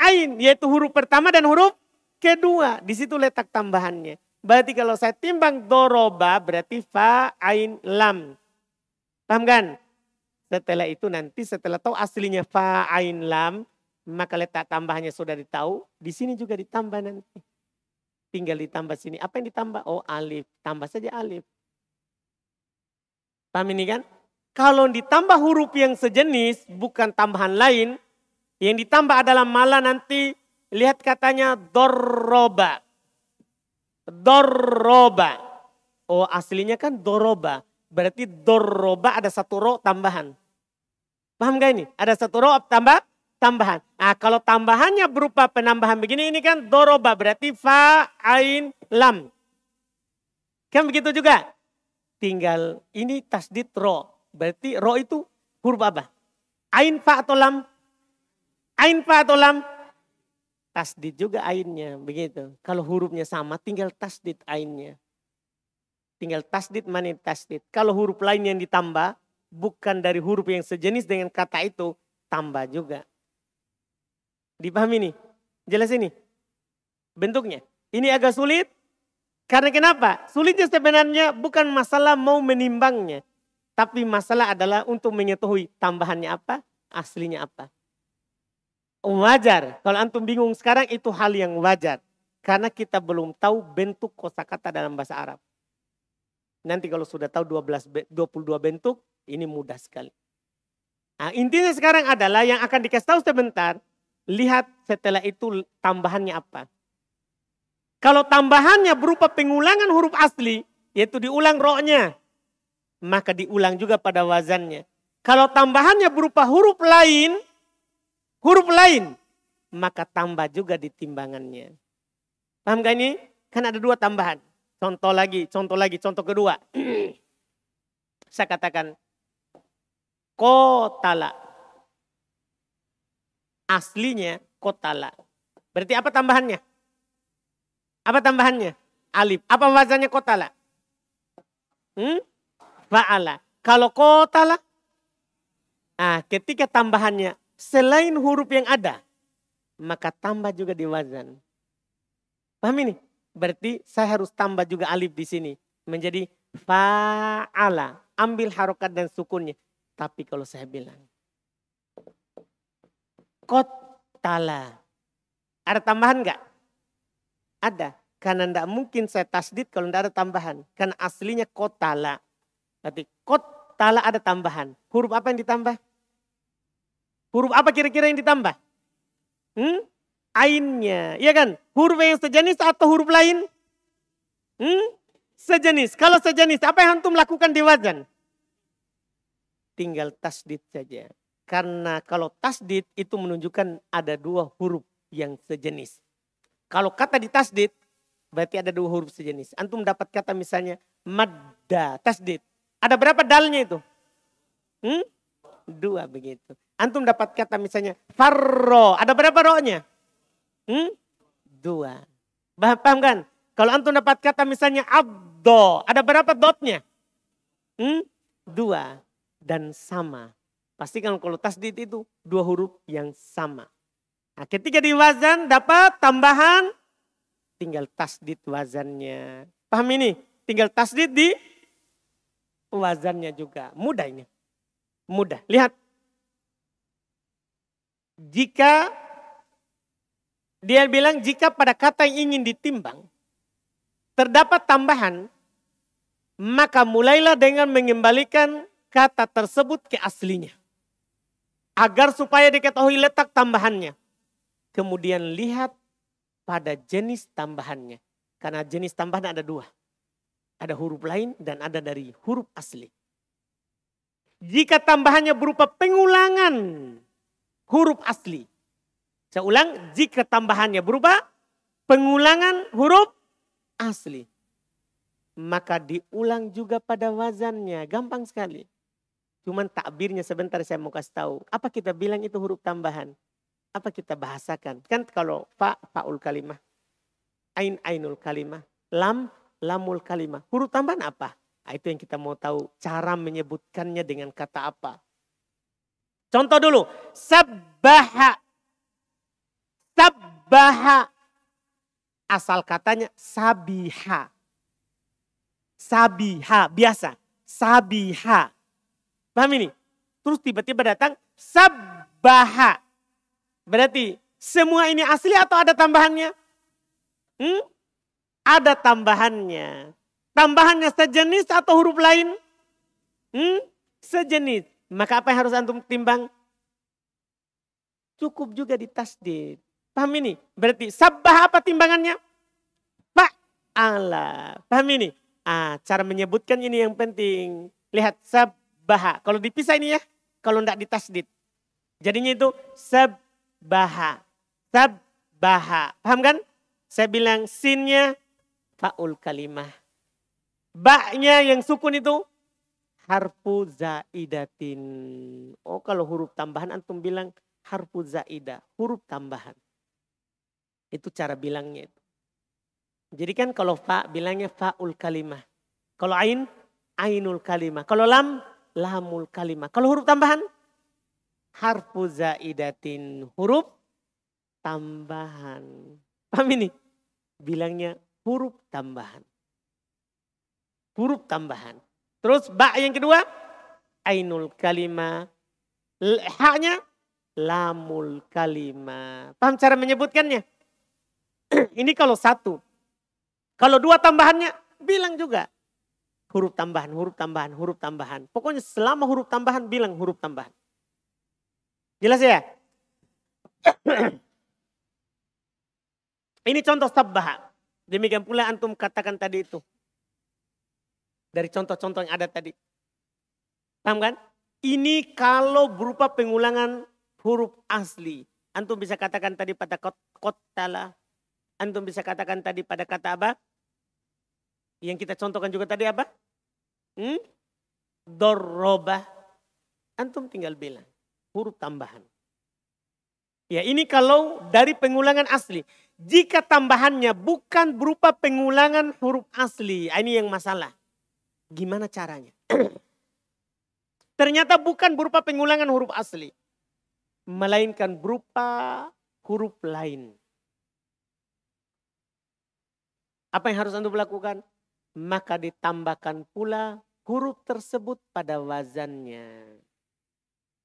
ain. Yaitu huruf pertama dan huruf kedua. Di situ letak tambahannya. Berarti kalau saya timbang doroba berarti fa ain lam. Paham kan? Setelah itu nanti setelah tahu aslinya fa ain lam. Maka letak tambahnya sudah ditahu. Di sini juga ditambah nanti. Tinggal ditambah sini. Apa yang ditambah? Oh alif. Tambah saja alif. Paham ini kan? Kalau ditambah huruf yang sejenis bukan tambahan lain. Yang ditambah adalah malah nanti lihat katanya doroba Doroba. Oh aslinya kan doroba. Berarti doroba ada satu ro tambahan. Paham gak ini? Ada satu ro tambah tambahan. Nah kalau tambahannya berupa penambahan begini ini kan doroba. Berarti fa ain lam. Kan begitu juga. Tinggal ini tasdid ro. Berarti ro itu huruf apa? Ain fa atau lam? Ain fa atau lam? tasdid juga ainnya begitu. Kalau hurufnya sama tinggal tasdid ainnya. Tinggal tasdid mana tasdid. Kalau huruf lain yang ditambah bukan dari huruf yang sejenis dengan kata itu tambah juga. Dipahami nih? Jelas ini? Bentuknya. Ini agak sulit. Karena kenapa? Sulitnya sebenarnya bukan masalah mau menimbangnya. Tapi masalah adalah untuk mengetahui tambahannya apa, aslinya apa wajar. Kalau antum bingung sekarang itu hal yang wajar. Karena kita belum tahu bentuk kosakata dalam bahasa Arab. Nanti kalau sudah tahu 12, 22 bentuk, ini mudah sekali. Nah, intinya sekarang adalah yang akan dikasih tahu sebentar, lihat setelah itu tambahannya apa. Kalau tambahannya berupa pengulangan huruf asli, yaitu diulang rohnya, maka diulang juga pada wazannya. Kalau tambahannya berupa huruf lain, huruf lain, maka tambah juga di timbangannya. Paham gak ini? Kan ada dua tambahan. Contoh lagi, contoh lagi, contoh kedua. [CLEARS THROAT] Saya katakan, kotala. Aslinya kotala. Berarti apa tambahannya? Apa tambahannya? Alif. Apa wazannya kotala? Hmm? Fa'ala. Kalau kotala, ah, ketika tambahannya selain huruf yang ada, maka tambah juga di wazan. Paham ini? Berarti saya harus tambah juga alif di sini. Menjadi fa'ala. Ambil harokat dan sukunnya. Tapi kalau saya bilang. Kotala. Ada tambahan nggak? Ada. Karena tidak mungkin saya tasdid kalau tidak ada tambahan. Karena aslinya kotala. Berarti kotala ada tambahan. Huruf apa yang ditambah? Huruf apa kira-kira yang ditambah? Hmm? Ainnya, ya kan? Huruf yang sejenis atau huruf lain? Hmm? Sejenis. Kalau sejenis, apa yang hantu melakukan di wajan? Tinggal tasdid saja. Karena kalau tasdid itu menunjukkan ada dua huruf yang sejenis. Kalau kata di tasdid, berarti ada dua huruf sejenis. Antum dapat kata misalnya madda, tasdid. Ada berapa dalnya itu? Hmm? Dua begitu. Antum dapat kata misalnya farro. Ada berapa rohnya? Hmm? Dua. Paham kan? Kalau antum dapat kata misalnya abdo. Ada berapa dotnya? Hmm? Dua. Dan sama. Pastikan kalau tasdid itu dua huruf yang sama. Nah, ketika di wazan dapat tambahan tinggal tasdid wazannya. Paham ini? Tinggal tasdid di wazannya juga. Mudah ini. Mudah. Lihat jika dia bilang jika pada kata yang ingin ditimbang terdapat tambahan, maka mulailah dengan mengembalikan kata tersebut ke aslinya. Agar supaya diketahui letak tambahannya. Kemudian lihat pada jenis tambahannya. Karena jenis tambahan ada dua. Ada huruf lain dan ada dari huruf asli. Jika tambahannya berupa pengulangan huruf asli. Saya ulang, jika tambahannya berupa pengulangan huruf asli. Maka diulang juga pada wazannya, gampang sekali. Cuman takbirnya sebentar saya mau kasih tahu. Apa kita bilang itu huruf tambahan? Apa kita bahasakan? Kan kalau fa, faul kalimah. Ain, ainul kalimah. Lam, lamul kalimah. Huruf tambahan apa? Ah, itu yang kita mau tahu. Cara menyebutkannya dengan kata apa. Contoh dulu, sabbaha. Sabbaha. Asal katanya sabiha. Sabiha, biasa. Sabiha. Paham ini? Terus tiba-tiba datang sabbaha. Berarti semua ini asli atau ada tambahannya? Hmm? Ada tambahannya. Tambahannya sejenis atau huruf lain? Hmm? Sejenis. Maka apa yang harus antum timbang? Cukup juga di tasdid. Paham ini? Berarti sabah apa timbangannya? Pak Allah. Paham ini? Ah, cara menyebutkan ini yang penting. Lihat sabah. Kalau dipisah ini ya. Kalau tidak di tasdid. Jadinya itu sabah. Sabah. Paham kan? Saya bilang sinnya faul kalimah. Baknya yang sukun itu harfu zaidatin. Oh kalau huruf tambahan antum bilang harfu zaidah, huruf tambahan. Itu cara bilangnya itu. Jadi kan kalau fa bilangnya faul kalimah. Kalau ain, ainul kalimah. Kalau lam, lamul kalimah. Kalau huruf tambahan, harfu zaidatin. Huruf tambahan. Paham ini? Bilangnya huruf tambahan. Huruf tambahan. Terus bak yang kedua, ainul kalima Haknya lamul kalima Paham cara menyebutkannya? [CLEARS THROAT] Ini kalau satu. Kalau dua tambahannya, bilang juga. Huruf tambahan, huruf tambahan, huruf tambahan. Pokoknya selama huruf tambahan, bilang huruf tambahan. Jelas ya? [CLEARS THROAT] Ini contoh sabbaha. Demikian pula antum katakan tadi itu dari contoh-contoh yang ada tadi. Paham kan? Ini kalau berupa pengulangan huruf asli. Antum bisa katakan tadi pada kot kotala. Antum bisa katakan tadi pada kata apa? Yang kita contohkan juga tadi apa? Hmm? Dorobah. Antum tinggal bilang. Huruf tambahan. Ya ini kalau dari pengulangan asli. Jika tambahannya bukan berupa pengulangan huruf asli. Ini yang masalah. Gimana caranya? [CLEARS THROAT] Ternyata bukan berupa pengulangan huruf asli. Melainkan berupa huruf lain. Apa yang harus Anda lakukan? Maka ditambahkan pula huruf tersebut pada wazannya.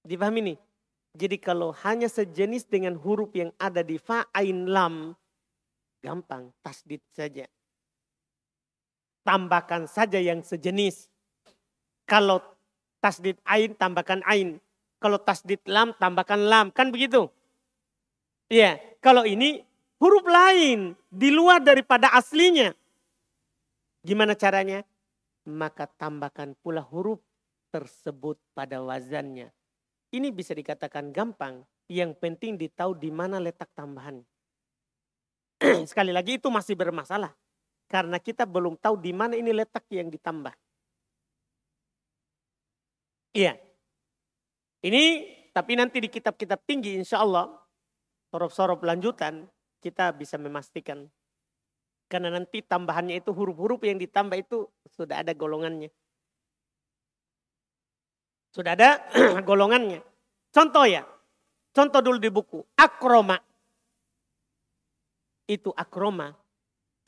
Dipahami nih? Jadi kalau hanya sejenis dengan huruf yang ada di fa'ain lam, gampang tasdid saja tambahkan saja yang sejenis. Kalau tasdid ain tambahkan ain. Kalau tasdid lam tambahkan lam. Kan begitu? Iya. Kalau ini huruf lain di luar daripada aslinya. Gimana caranya? Maka tambahkan pula huruf tersebut pada wazannya. Ini bisa dikatakan gampang. Yang penting ditahu di mana letak tambahan. [CLEARS THROAT] Sekali lagi itu masih bermasalah. Karena kita belum tahu di mana ini letak yang ditambah. Iya. Ini tapi nanti di kitab-kitab tinggi insya Allah. Sorop-sorop lanjutan kita bisa memastikan. Karena nanti tambahannya itu huruf-huruf yang ditambah itu sudah ada golongannya. Sudah ada [CLEARS THROAT] golongannya. Contoh ya. Contoh dulu di buku. Akroma. Itu akroma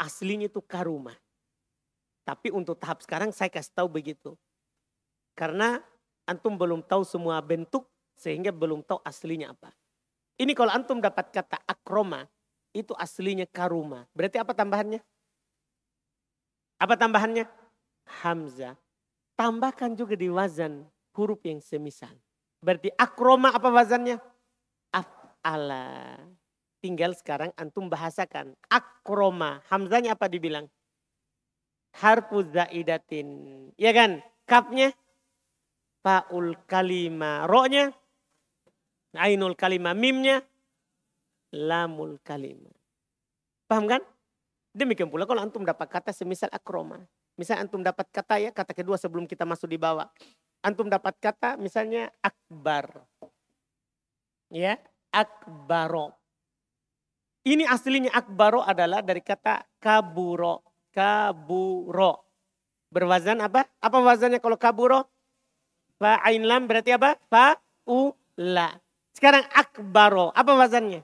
Aslinya itu karuma. Tapi untuk tahap sekarang saya kasih tahu begitu. Karena antum belum tahu semua bentuk sehingga belum tahu aslinya apa. Ini kalau antum dapat kata akroma itu aslinya karuma. Berarti apa tambahannya? Apa tambahannya? Hamzah. Tambahkan juga di wazan huruf yang semisal. Berarti akroma apa wazannya? Af'ala. Tinggal sekarang antum bahasakan. Akroma. Hamzanya apa dibilang? Harfu zaidatin. Ya kan? Kapnya? Faul kalima. rohnya Ainul kalima. Mimnya? Lamul kalima. Paham kan? Demikian pula kalau antum dapat kata semisal akroma. Misal antum dapat kata ya, kata kedua sebelum kita masuk di bawah. Antum dapat kata misalnya akbar. Ya, akbaro ini aslinya akbaro adalah dari kata kaburo. Kaburo. Berwazan apa? Apa wazannya kalau kaburo? Fa'ain lam berarti apa? Fa'ula. Sekarang akbaro. Apa wazannya?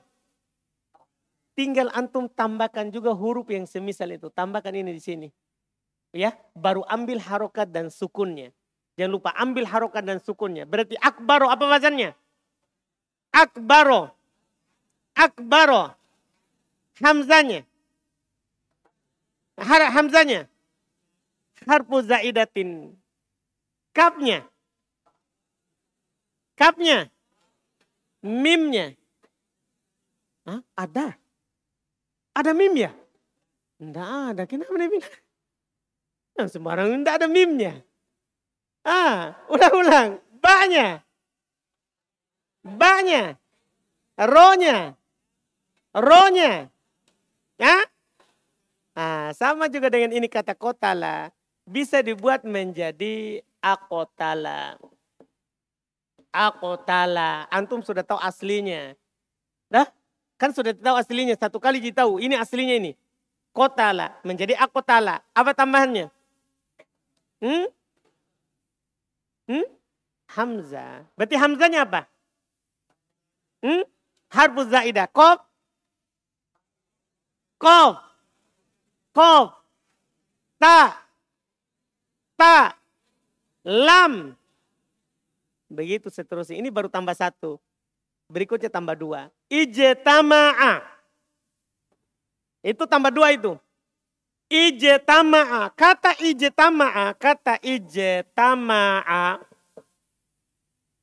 Tinggal antum tambahkan juga huruf yang semisal itu. Tambahkan ini di sini. Ya, baru ambil harokat dan sukunnya. Jangan lupa ambil harokat dan sukunnya. Berarti akbaro apa wazannya? Akbaro. Akbaro hamzanya. Har hamzanya. Harpu zaidatin. Kapnya. Kapnya. Mimnya. Hah? Ada. Ada mim ya? Tidak ada. Kenapa dia bilang? Nah, sembarang tidak ada mimnya. Ah, ulang-ulang. Banyak. Banyak. Ronya. Ronya. Ya? Nah, sama juga dengan ini kata kotala. Bisa dibuat menjadi akotala. Akotala. Antum sudah tahu aslinya. Dah? Kan sudah tahu aslinya. Satu kali tahu. Ini aslinya ini. Kotala. Menjadi akotala. Apa tambahannya? Hmm? Hmm? Hamzah. Berarti Hamzahnya apa? Hmm? Harbu zaidah. Kof Kof. Kof. Ta. Ta. Lam. Begitu seterusnya. Ini baru tambah satu. Berikutnya tambah dua. Ijetama'a. Itu tambah dua itu. Ijetama'a. Kata ijetama'a. Kata ijetama'a.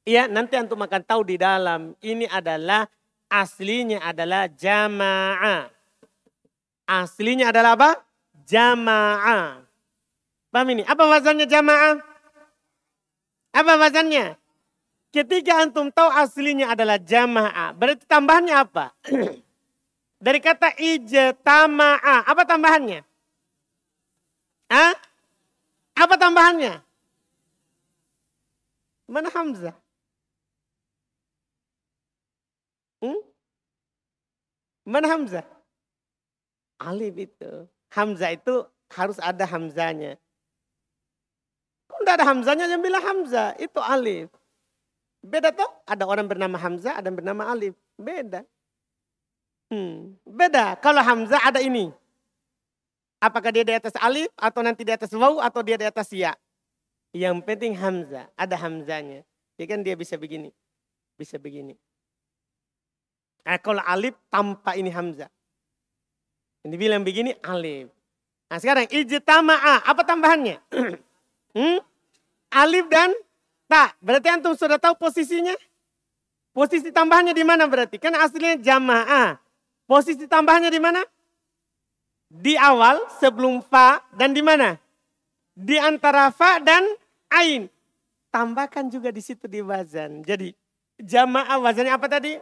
Ya nanti antum akan tahu di dalam. Ini adalah aslinya adalah jama'ah. Aslinya adalah apa? Jamaah. Paham ini? Apa wazannya jamaah? Apa wazannya? Ketika antum tahu aslinya adalah jamaah, berarti tambahannya apa? [CLEARS THROAT] Dari kata ijtama'a, apa tambahannya? Hah? Apa tambahannya? Mana Hamzah? Hmm? Mana Hamzah? alif itu. Hamzah itu harus ada hamzanya. Kalau tidak ada hamzanya, yang bilang hamzah. Itu alif. Beda toh? Ada orang bernama Hamzah, ada yang bernama Alif. Beda. Hmm, beda. Kalau Hamzah ada ini. Apakah dia di atas Alif atau nanti di atas Waw atau dia di atas Ya. Yang penting Hamzah. Ada Hamzanya. Ya kan dia bisa begini. Bisa begini. Eh kalau Alif tanpa ini Hamzah. Yang dibilang begini alif. Nah sekarang ijtama'a, apa tambahannya? [CLEARS THROAT] hmm? Alif dan ta. Berarti antum sudah tahu posisinya? Posisi tambahannya di mana berarti? Kan aslinya jamaah. Posisi tambahannya di mana? Di awal sebelum fa dan di mana? Di antara fa dan ain. Tambahkan juga di situ di wazan. Jadi jamaah wazannya apa tadi?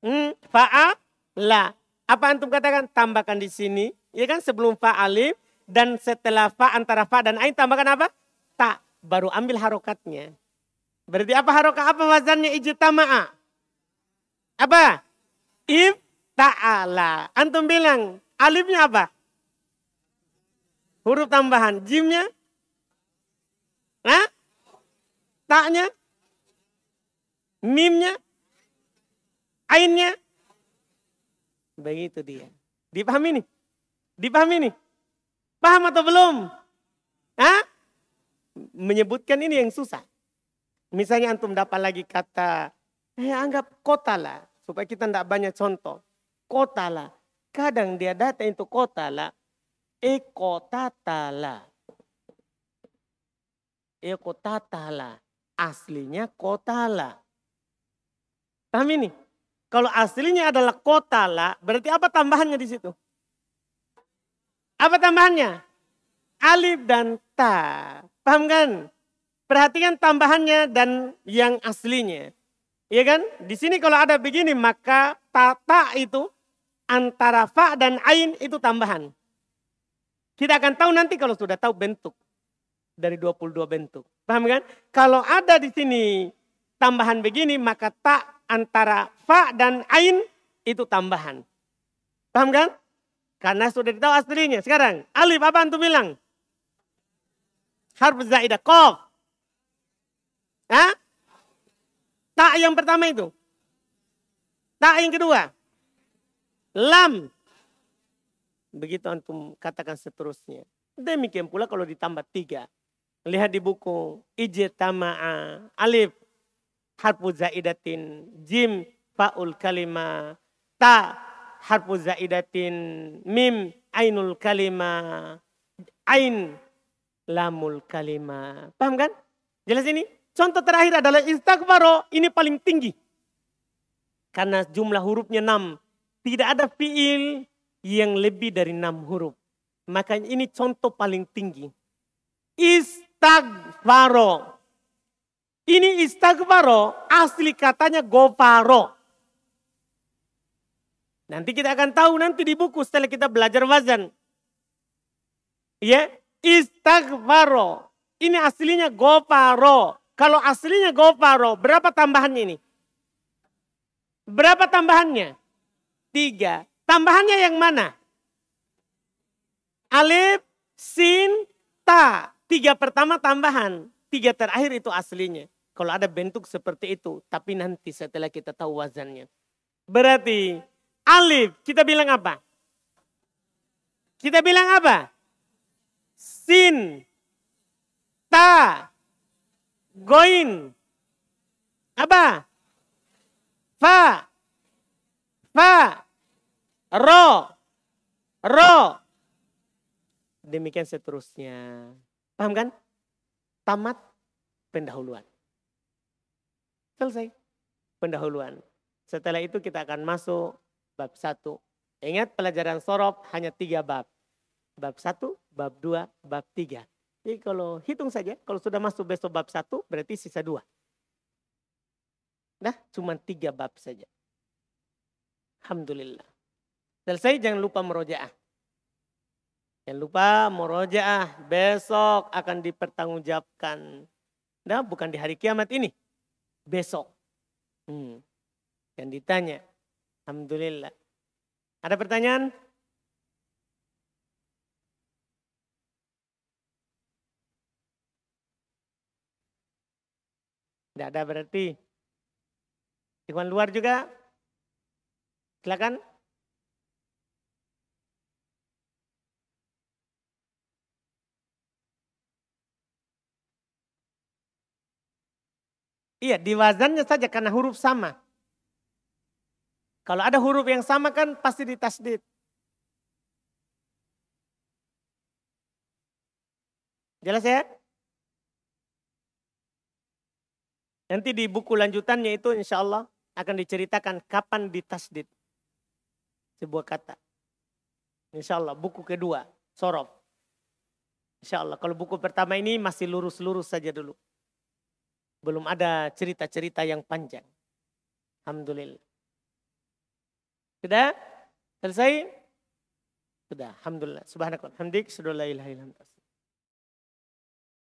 Hmm, fa'a la. Apa antum katakan? Tambahkan di sini. Ya kan sebelum fa alif dan setelah fa antara fa dan ain tambahkan apa? Tak. Baru ambil harokatnya. Berarti apa harokat? Apa wazannya ijtama'a? Apa? If ta'ala. Antum bilang alifnya apa? Huruf tambahan. Jimnya? nah Taknya? Mimnya? Ainnya? Begitu dia. Dipahami nih? Dipahami nih? Paham atau belum? Hah? Menyebutkan ini yang susah. Misalnya antum dapat lagi kata, eh anggap kota lah. Supaya kita tidak banyak contoh. Kota lah. Kadang dia datang itu kota lah. Eko eh, tatala. Eko eh, tatala. Aslinya kotala. Paham ini? Kalau aslinya adalah kota lah, berarti apa tambahannya di situ? Apa tambahannya? Alif dan ta. Paham kan? Perhatikan tambahannya dan yang aslinya. Iya kan? Di sini kalau ada begini maka ta, ta itu antara fa dan ain itu tambahan. Kita akan tahu nanti kalau sudah tahu bentuk dari 22 bentuk. Paham kan? Kalau ada di sini tambahan begini maka tak antara fa dan ain itu tambahan. Paham kan? Karena sudah tahu aslinya. Sekarang alif apa antum bilang? Harf zaidah Kok? Hah? Tak yang pertama itu. Tak yang kedua. Lam. Begitu antum katakan seterusnya. Demikian pula kalau ditambah tiga. Lihat di buku Ijtama'a Alif harfu zaidatin jim faul kalima ta harfu zaidatin mim ainul kalima ain lamul kalima paham kan jelas ini contoh terakhir adalah istighfaro ini paling tinggi karena jumlah hurufnya enam tidak ada fiil yang lebih dari enam huruf makanya ini contoh paling tinggi istighfaro ini istagvaro asli katanya gofaro. Nanti kita akan tahu nanti di buku setelah kita belajar wazan. Ya, istagvaro Ini aslinya gofaro. Kalau aslinya gofaro, berapa tambahannya ini? Berapa tambahannya? Tiga. Tambahannya yang mana? Alif, sin, ta. Tiga pertama tambahan. Tiga terakhir itu aslinya. Kalau ada bentuk seperti itu, tapi nanti setelah kita tahu wazannya. Berarti alif kita bilang apa? Kita bilang apa? Sin, ta, goin, apa? Fa, fa, ro, ro. Demikian seterusnya. Paham kan? Tamat pendahuluan. Selesai pendahuluan. Setelah itu kita akan masuk bab satu. Ingat pelajaran sorob hanya tiga bab. Bab 1, bab dua, bab tiga. Jadi kalau hitung saja, kalau sudah masuk besok bab satu, berarti sisa dua. Nah, cuma tiga bab saja. Alhamdulillah. Selesai jangan lupa merojaah. Jangan lupa merojaah besok akan dipertanggungjawabkan. Nah, bukan di hari kiamat ini, besok. Hmm. Dan ditanya, Alhamdulillah. Ada pertanyaan? Tidak ada berarti. Ikhwan luar juga? Silakan. Iya, di wazannya saja karena huruf sama. Kalau ada huruf yang sama kan pasti ditasdid. Jelas ya? Nanti di buku lanjutannya itu insya Allah akan diceritakan kapan ditasdid. Sebuah kata. Insya Allah buku kedua, sorob. Insya Allah kalau buku pertama ini masih lurus-lurus saja dulu. Belum ada cerita-cerita yang panjang. Alhamdulillah. Sudah? Selesai? Sudah. Alhamdulillah. Subhanakallah. Alhamdulillah.